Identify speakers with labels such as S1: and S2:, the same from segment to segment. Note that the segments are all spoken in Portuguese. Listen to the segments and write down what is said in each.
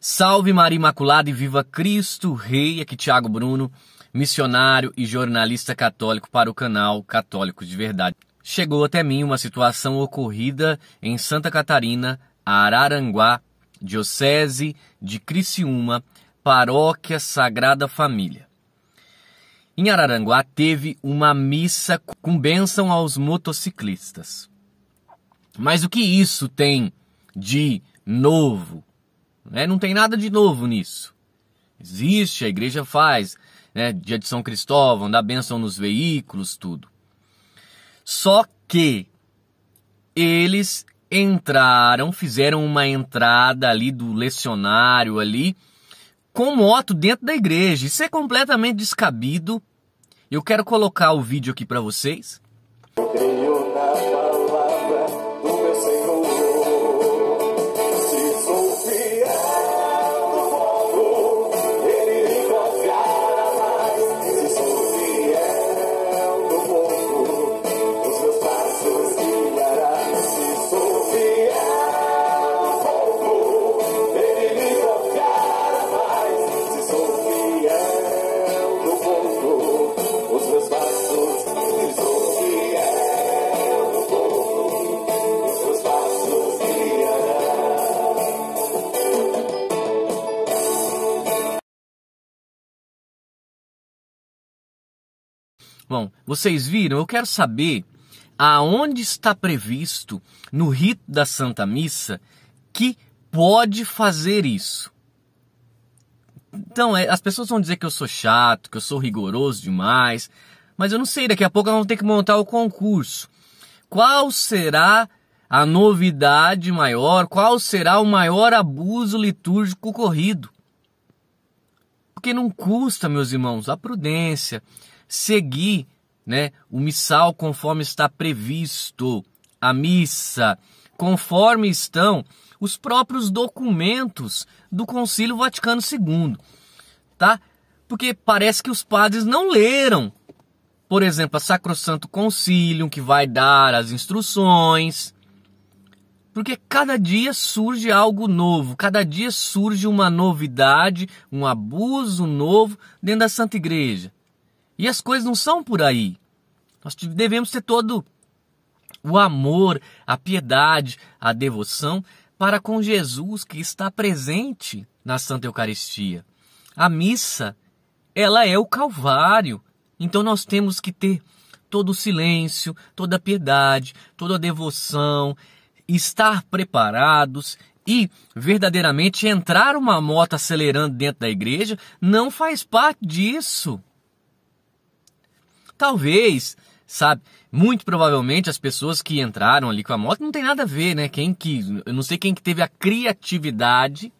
S1: Salve Maria Imaculada e viva Cristo Rei! Aqui Tiago Bruno, missionário e jornalista católico para o canal Católico de Verdade. Chegou até mim uma situação ocorrida em Santa Catarina, Araranguá, Diocese de Criciúma, Paróquia Sagrada Família. Em Araranguá teve uma missa com bênção aos motociclistas. Mas o que isso tem de novo? Né? Não tem nada de novo nisso. Existe, a igreja faz, né? Dia de São Cristóvão, dá bênção nos veículos, tudo. Só que eles entraram, fizeram uma entrada ali do lecionário ali com moto dentro da igreja. Isso é completamente descabido. Eu quero colocar o vídeo aqui para vocês. Bom, vocês viram, eu quero saber aonde está previsto no rito da Santa Missa que pode fazer isso. Então, é, as pessoas vão dizer que eu sou chato, que eu sou rigoroso demais, mas eu não sei, daqui a pouco vão ter que montar o concurso. Qual será a novidade maior? Qual será o maior abuso litúrgico ocorrido? Porque não custa, meus irmãos, a prudência, seguir né, o missal conforme está previsto, a missa, conforme estão os próprios documentos do Concílio Vaticano II, tá? Porque parece que os padres não leram, por exemplo, a Sacrosanto Concílio que vai dar as instruções, porque cada dia surge algo novo, cada dia surge uma novidade, um abuso novo dentro da Santa Igreja. E as coisas não são por aí. Nós devemos ter todo o amor, a piedade, a devoção para com Jesus que está presente na Santa Eucaristia. A missa, ela é o Calvário. Então nós temos que ter todo o silêncio, toda a piedade, toda a devoção, estar preparados e verdadeiramente entrar uma moto acelerando dentro da igreja não faz parte disso. Talvez, sabe? Muito provavelmente as pessoas que entraram ali com a moto não tem nada a ver, né? Quem que, eu não sei quem que teve a criatividade,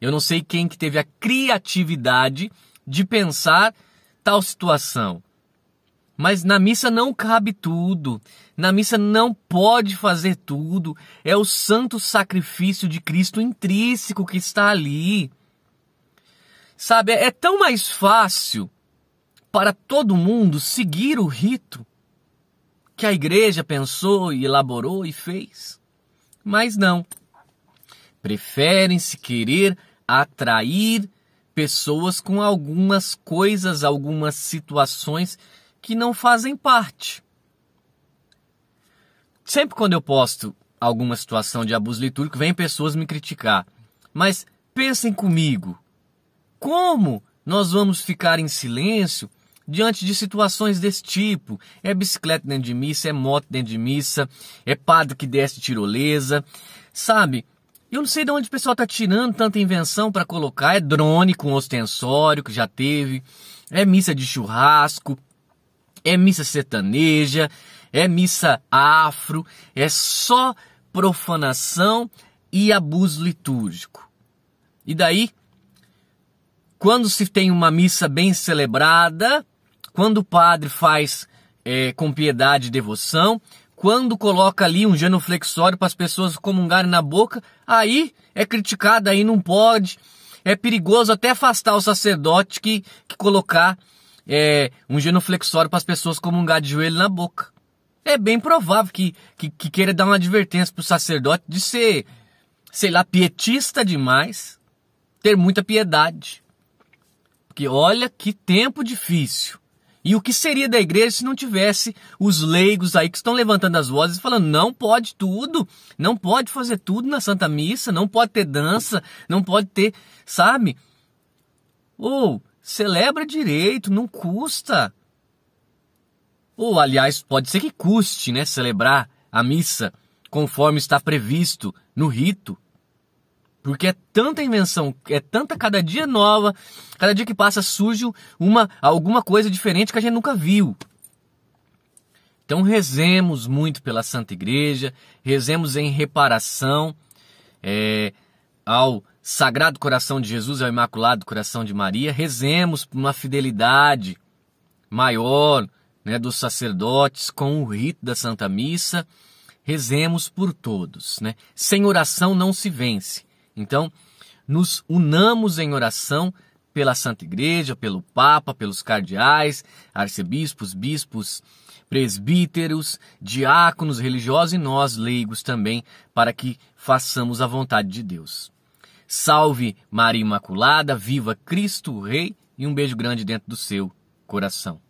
S1: eu não sei quem que teve a criatividade de pensar tal situação. Mas na missa não cabe tudo. Na missa não pode fazer tudo. É o santo sacrifício de Cristo intrínseco que está ali. Sabe, é, é tão mais fácil para todo mundo seguir o rito que a igreja pensou e elaborou e fez. Mas não. Preferem se querer atrair pessoas com algumas coisas, algumas situações que não fazem parte. Sempre quando eu posto alguma situação de abuso litúrgico, vem pessoas me criticar. Mas pensem comigo, como nós vamos ficar em silêncio diante de situações desse tipo. É bicicleta dentro de missa, é moto dentro de missa, é padre que desce tirolesa, sabe? Eu não sei de onde o pessoal está tirando tanta invenção para colocar. É drone com ostensório, que já teve. É missa de churrasco. É missa sertaneja. É missa afro. É só profanação e abuso litúrgico. E daí, quando se tem uma missa bem celebrada, quando o padre faz é, com piedade e devoção, quando coloca ali um genuflexório para as pessoas comungarem na boca, aí é criticado, aí não pode. É perigoso até afastar o sacerdote que, que colocar é, um genuflexório para as pessoas comungar de joelho na boca. É bem provável que, que, que queira dar uma advertência para o sacerdote de ser, sei lá, pietista demais, ter muita piedade. Porque olha que tempo difícil. E o que seria da igreja se não tivesse os leigos aí que estão levantando as vozes falando não pode tudo, não pode fazer tudo na Santa Missa, não pode ter dança, não pode ter, sabe? Ou celebra direito, não custa. Ou aliás, pode ser que custe, né, celebrar a missa conforme está previsto no rito, porque é tanta invenção, é tanta cada dia nova, cada dia que passa surge uma alguma coisa diferente que a gente nunca viu. Então rezemos muito pela Santa Igreja, rezemos em reparação é, ao Sagrado Coração de Jesus, ao Imaculado Coração de Maria, rezemos por uma fidelidade maior né, dos sacerdotes com o rito da Santa Missa, rezemos por todos. Né? Sem oração não se vence. Então, nos unamos em oração pela Santa Igreja, pelo Papa, pelos cardeais, arcebispos, bispos, presbíteros, diáconos, religiosos e nós leigos também, para que façamos a vontade de Deus. Salve Maria Imaculada, viva Cristo Rei e um beijo grande dentro do seu coração.